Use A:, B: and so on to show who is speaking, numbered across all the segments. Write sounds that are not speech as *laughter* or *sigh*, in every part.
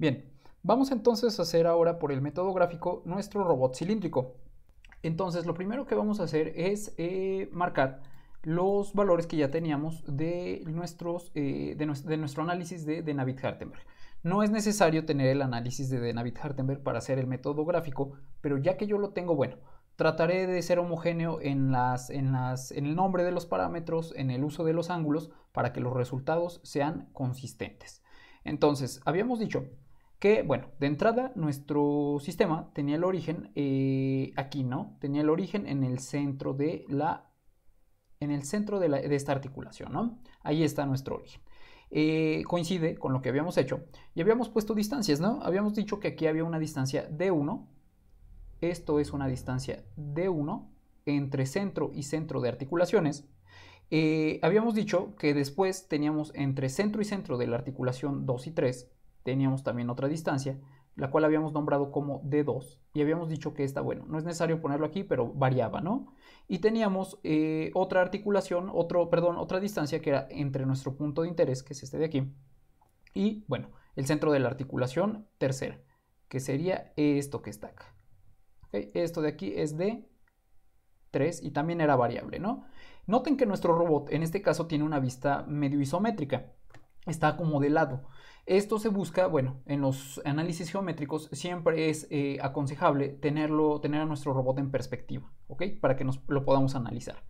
A: Bien, vamos entonces a hacer ahora por el método gráfico nuestro robot cilíndrico. Entonces lo primero que vamos a hacer es eh, marcar los valores que ya teníamos de, nuestros, eh, de, nuestro análisis de, de Navid-Hartenberg. No es necesario tener el análisis de, de hartenberg para hacer el método gráfico, pero ya que yo lo tengo, bueno, trataré de ser homogéneo en, las, las, en el nombre de los parámetros, en el uso de los ángulos, para que los resultados sean consistentes. Entonces, habíamos dicho que, bueno, de entrada nuestro sistema tenía el origen eh, aquí, ¿no? Tenía el origen en el centro de la en el centro de, esta articulación, ¿no? Ahí está nuestro origen. Eh, coincide con lo que habíamos hecho y habíamos puesto distancias, ¿no? Habíamos dicho que aquí había una distancia de 1, esto es una distancia de 1 entre centro y centro de articulaciones. Eh, habíamos dicho que después teníamos entre centro y centro de la articulación 2 y 3 teníamos también otra distancia, la cual habíamos nombrado como D2 y habíamos dicho que esta, bueno, no es necesario ponerlo aquí, pero variaba, ¿no? Y teníamos eh, otra articulación, otro, perdón, otra distancia que era entre nuestro punto de interés, que es este de aquí, y bueno, el centro de la articulación tercera, que sería esto que está acá. Esto de aquí es d 3 y también era variable, ¿no? Noten que nuestro robot en este caso tiene una vista medio isométrica está como de lado. Esto se busca, bueno, en los análisis geométricos siempre es eh, aconsejable tenerlo, tener a nuestro robot en perspectiva, ¿ok? Para que lo podamos analizar.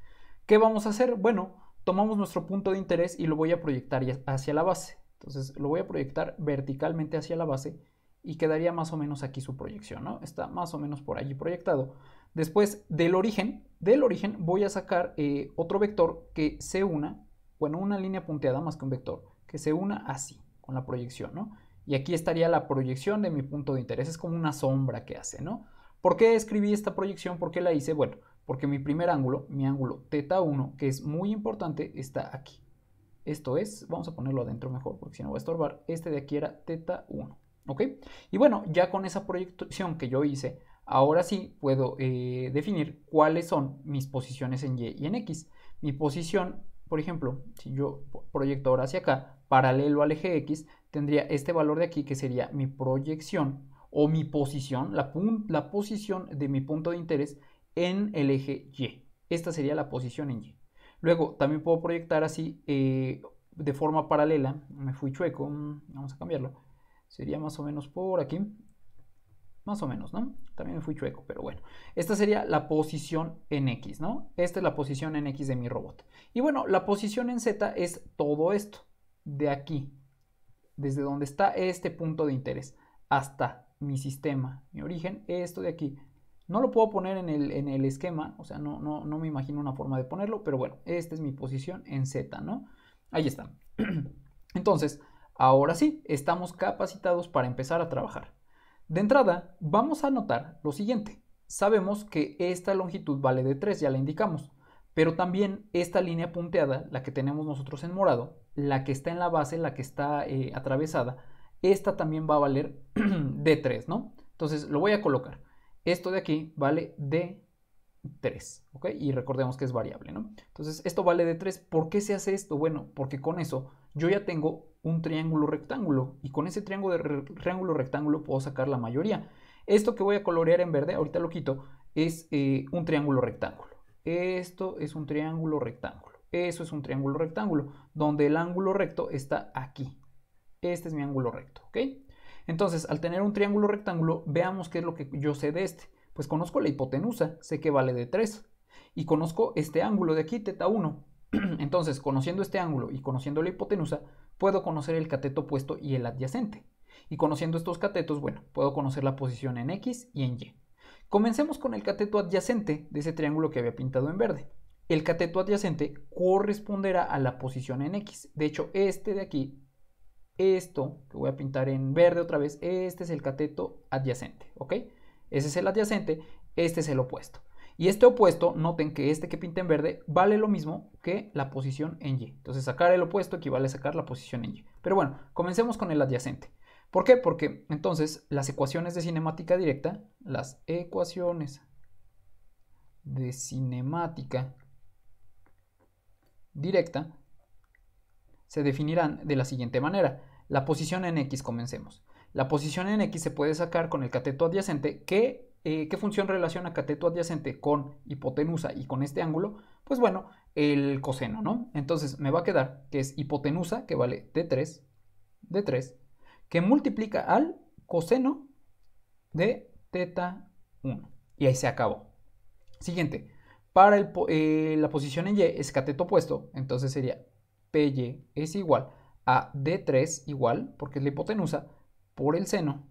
A: ¿Qué vamos a hacer? Bueno, tomamos nuestro punto de interés y lo voy a proyectar hacia la base. Entonces lo voy a proyectar verticalmente hacia la base y quedaría más o menos aquí su proyección, ¿no? Está más o menos por allí proyectado. Después del origen, del origen voy a sacar eh, otro vector que se una, bueno, una línea punteada más que un vector, que se una así, con la proyección, ¿no? Y aquí estaría la proyección de mi punto de interés, es como una sombra que hace, ¿no? ¿Por qué escribí esta proyección? ¿Por qué la hice? Bueno, porque mi primer ángulo, mi ángulo teta 1, que es muy importante, está aquí. Esto es, vamos a ponerlo adentro mejor porque si no va a estorbar, este de aquí era teta 1, ¿ok? Y bueno, ya con esa proyección que yo hice, ahora sí puedo eh, definir cuáles son mis posiciones en Y y en X. Mi posición por ejemplo, si yo proyecto ahora hacia acá, paralelo al eje X, tendría este valor de aquí que sería mi proyección o mi posición, la, posición de mi punto de interés en el eje Y. Esta sería la posición en Y. Luego, también puedo proyectar así eh, de forma paralela. Me fui chueco, mm, vamos a cambiarlo. Sería más o menos por aquí. Más o menos, ¿no? También fui chueco, pero bueno. Esta sería la posición en X, ¿no? Esta es la posición en X de mi robot. Y bueno, la posición en Z es todo esto, de aquí, desde donde está este punto de interés, hasta mi sistema, mi origen, esto de aquí. No lo puedo poner en el, esquema, o sea, no, no, no me imagino una forma de ponerlo, pero bueno, esta es mi posición en Z, ¿no? Ahí está. *clears throat* Entonces, ahora sí, estamos capacitados para empezar a trabajar. De entrada, vamos a notar lo siguiente. Sabemos que esta longitud vale de 3, ya la indicamos, pero también esta línea punteada, la que tenemos nosotros en morado, la que está en la base, la que está eh, atravesada, esta también va a valer *clears throat* de 3, ¿no? Entonces lo voy a colocar. Esto de aquí vale de 3, ¿ok? Y recordemos que es variable, ¿no? Entonces esto vale de 3. ¿Por qué se hace esto? Bueno, porque con eso yo ya tengo un triángulo rectángulo y con ese triángulo, triángulo rectángulo puedo sacar la mayoría. Esto que voy a colorear en verde, ahorita lo quito, es eh, un triángulo rectángulo. Esto es un triángulo rectángulo. Eso es un triángulo rectángulo, donde el ángulo recto está aquí. Este es mi ángulo recto, ¿ok? Entonces, al tener un triángulo rectángulo, veamos qué es lo que yo sé de este. Pues conozco la hipotenusa, sé que vale de 3. Y conozco este ángulo de aquí, teta 1. *clears throat* Entonces, conociendo este ángulo y conociendo la hipotenusa, puedo conocer el cateto opuesto y el adyacente. Y conociendo estos catetos, bueno, puedo conocer la posición en X y en Y. Comencemos con el cateto adyacente de ese triángulo que había pintado en verde. El cateto adyacente corresponderá a la posición en X. De hecho, este de aquí, esto que voy a pintar en verde otra vez, este es el cateto adyacente, ¿ok? Ese es el adyacente, este es el opuesto. Y este opuesto, noten que este que pinta en verde vale lo mismo que la posición en Y. Entonces sacar el opuesto equivale a sacar la posición en Y. Pero bueno, comencemos con el adyacente. ¿Por qué? Porque entonces las ecuaciones de cinemática directa, las ecuaciones de cinemática directa, se definirán de la siguiente manera. La posición en X, comencemos. La posición en X se puede sacar con el cateto adyacente que eh, qué función relaciona cateto adyacente con hipotenusa y con este ángulo, pues bueno, el coseno, ¿no? Entonces me va a quedar que es hipotenusa, que vale D3, D3, que multiplica al coseno de teta 1. Y ahí se acabó. Siguiente, para eh, la posición en Y es cateto opuesto, entonces sería PY es igual a D3 igual, porque es la hipotenusa, por el seno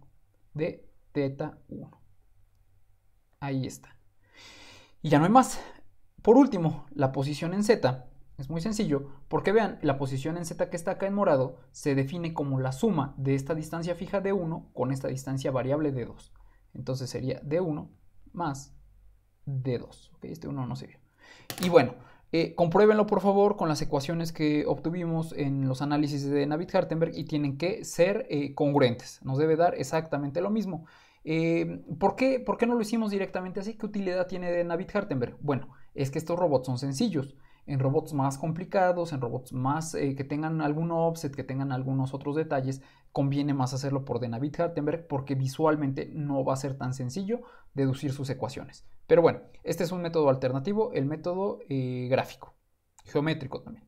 A: de teta 1. Ahí está. Y ya no hay más. Por último, la posición en Z es muy sencillo, porque vean, la posición en z que está acá en morado se define como la suma de esta distancia fija de 1 con esta distancia variable de 2. Entonces sería d1 más d2. este 1 no se vio. Y bueno, eh, compruébenlo por favor con las ecuaciones que obtuvimos en los análisis de Navid Hartenberg y tienen que ser eh, congruentes. Nos debe dar exactamente lo mismo. Eh, ¿por, qué, no lo hicimos directamente así? ¿Qué utilidad tiene de Navid Hartenberg? Bueno, es que estos robots son sencillos. En robots más complicados, en robots más que tengan algún offset, que tengan algunos otros detalles, conviene más hacerlo por de Navid Hartenberg porque visualmente no va a ser tan sencillo deducir sus ecuaciones. Pero bueno, este es un método alternativo, el método eh, gráfico, geométrico también.